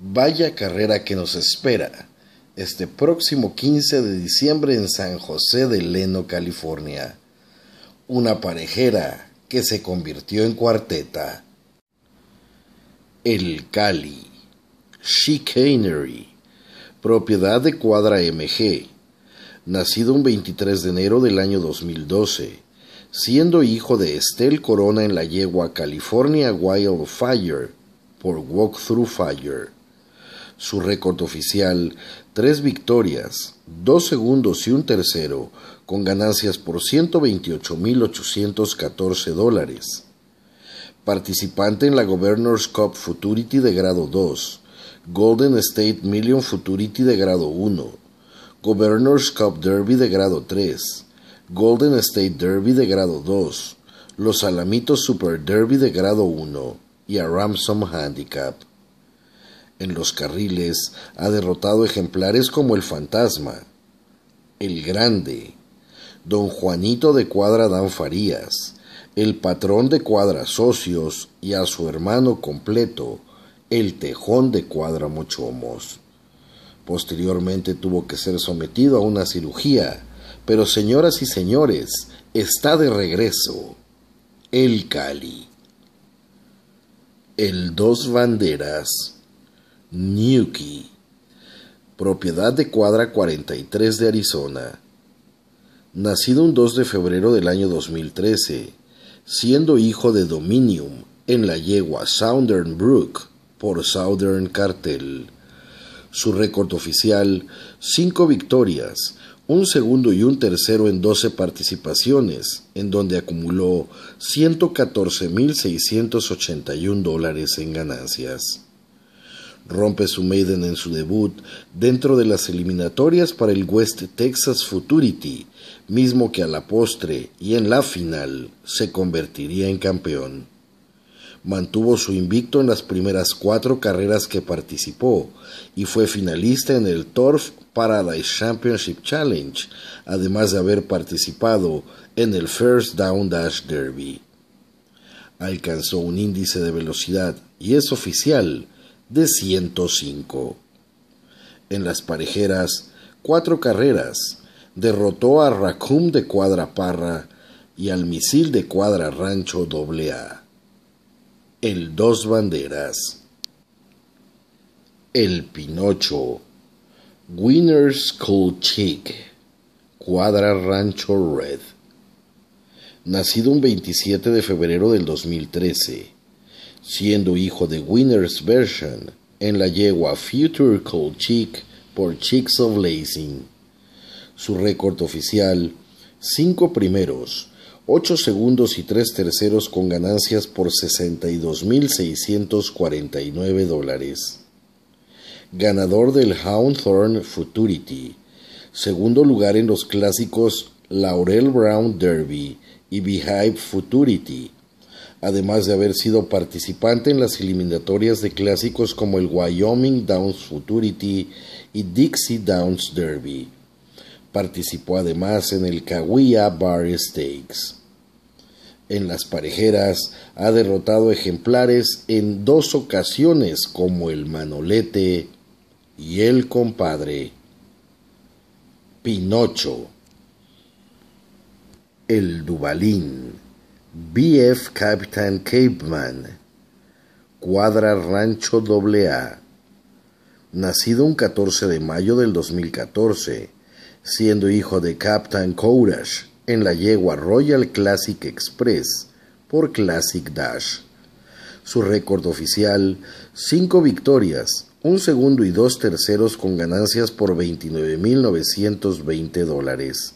Vaya carrera que nos espera este próximo 15 de diciembre en San José de Leno, California. Una parejera que se convirtió en cuarteta. El Cali Chicanery, propiedad de Cuadra MG, nacido un 23 de enero del año 2012, siendo hijo de Estel Corona en la yegua California Wildfire por Walkthrough Fire su récord oficial, tres victorias, dos segundos y un tercero, con ganancias por 128.814 dólares. Participante en la Governor's Cup Futurity de grado 2, Golden State Million Futurity de grado 1, Governor's Cup Derby de grado 3, Golden State Derby de grado 2, Los Alamitos Super Derby de grado 1 y a Ramsom Handicap en los carriles ha derrotado ejemplares como El Fantasma, El Grande, Don Juanito de Cuadra Danfarías, el patrón de cuadra socios y a su hermano completo, el tejón de cuadra mochomos. Posteriormente tuvo que ser sometido a una cirugía, pero señoras y señores, está de regreso. El Cali. El Dos Banderas Newkey, propiedad de cuadra 43 de Arizona. Nacido un 2 de febrero del año 2013, siendo hijo de Dominium en la yegua Southern Brook por Southern Cartel. Su récord oficial, 5 victorias, un segundo y un tercero en 12 participaciones, en donde acumuló 114.681 dólares en ganancias rompe su maiden en su debut dentro de las eliminatorias para el West Texas Futurity, mismo que a la postre y en la final se convertiría en campeón. Mantuvo su invicto en las primeras cuatro carreras que participó y fue finalista en el Turf Paradise Championship Challenge, además de haber participado en el First Down Dash Derby. Alcanzó un índice de velocidad, y es oficial, de 105. En las parejeras, cuatro carreras, derrotó a Racum de Cuadra Parra y al misil de Cuadra Rancho AA. El Dos Banderas. El Pinocho. Winners Cool Chick. Cuadra Rancho Red. Nacido un 27 de febrero del 2013 siendo hijo de Winner's Version en la yegua Future Cold Chick por Chicks of Lacing. Su récord oficial, 5 primeros, 8 segundos y 3 terceros con ganancias por 62.649 dólares. Ganador del Hawthorne Futurity. Segundo lugar en los clásicos Laurel Brown Derby y Beehive Futurity además de haber sido participante en las eliminatorias de clásicos como el Wyoming Downs Futurity y Dixie Downs Derby. Participó además en el Kawiya Bar Stakes. En las parejeras ha derrotado ejemplares en dos ocasiones como el Manolete y el Compadre. Pinocho. El Dubalín BF Captain Capeman, Cuadra Rancho AA, nacido un 14 de mayo del 2014, siendo hijo de Captain Courage en la yegua Royal Classic Express por Classic Dash. Su récord oficial, 5 victorias, un segundo y dos terceros con ganancias por 29.920 dólares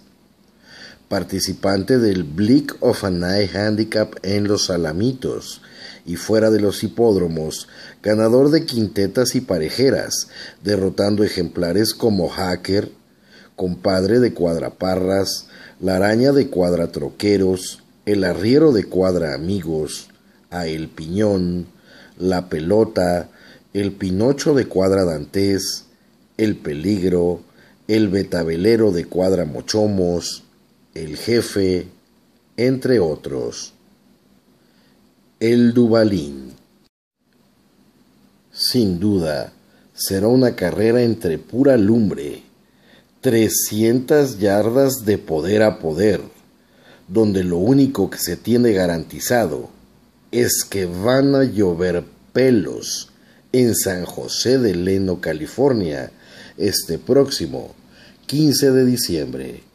participante del Blick of an Night Handicap en Los Alamitos y fuera de los hipódromos, ganador de quintetas y parejeras, derrotando ejemplares como Hacker, compadre de Cuadraparras, la araña de Cuadra Troqueros, el arriero de Cuadra Amigos, a El Piñón, la pelota, el Pinocho de Cuadra Dantes, el Peligro, el Betabelero de Cuadra Mochomos, el jefe, entre otros. El Dubalín. Sin duda, será una carrera entre pura lumbre, 300 yardas de poder a poder, donde lo único que se tiene garantizado es que van a llover pelos en San José de Leno, California, este próximo 15 de diciembre.